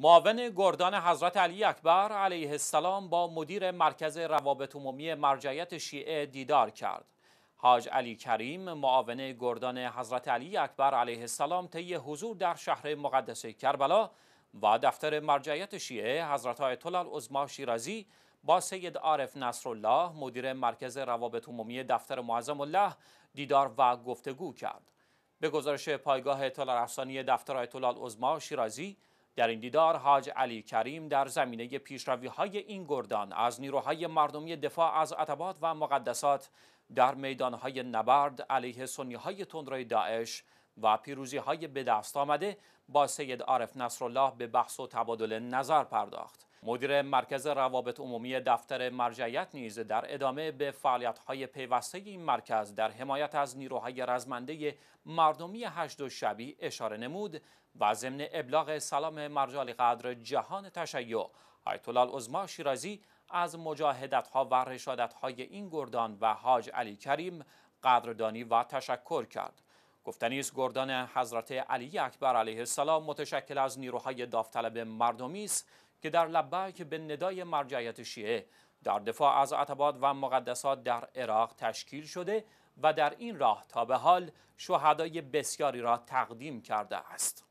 معاون گردان حضرت علی اکبر علیه السلام با مدیر مرکز روابط عمومی مرجعیت شیعه دیدار کرد. حاج علی کریم معاون گردان حضرت علی اکبر علیه السلام طی حضور در شهر مقدس کربلا و دفتر مرجعیت شیعه حضرت آیت الله شیرازی با سید عارف نصرالله مدیر مرکز روابط عمومی دفتر معظم الله دیدار و گفتگو کرد. به گزارش پایگاه اطلاع رسانی دفتر آیت الله شیرازی در این دیدار حاج علی کریم در زمینه پیشروی های این گردان از نیروهای مردمی دفاع از عتبات و مقدسات در میدان نبرد علیه سنی های تندروی داعش و پیروزی های به دست آمده با سید عارف نصرالله به بحث و تبادل نظر پرداخت. مدیر مرکز روابط عمومی دفتر مرجعیت نیز در ادامه به فعالیت‌های پیوسته این مرکز در حمایت از نیروهای رزمنده مردمی هشت و شبی اشاره نمود و ضمن ابلاغ سلام مرجال قدر جهان تشیع آیت الله شیرازی از مجاهدت‌ها و رشادت‌های این گردان و حاج علی کریم قدردانی و تشکر کرد گفتنی است گردان حضرت علی اکبر علیه السلام متشکل از نیروهای داوطلب مردمی است که در لبک به ندای مرجعیت شیعه در دفاع از عتبات و مقدسات در عراق تشکیل شده و در این راه تا به حال شهدای بسیاری را تقدیم کرده است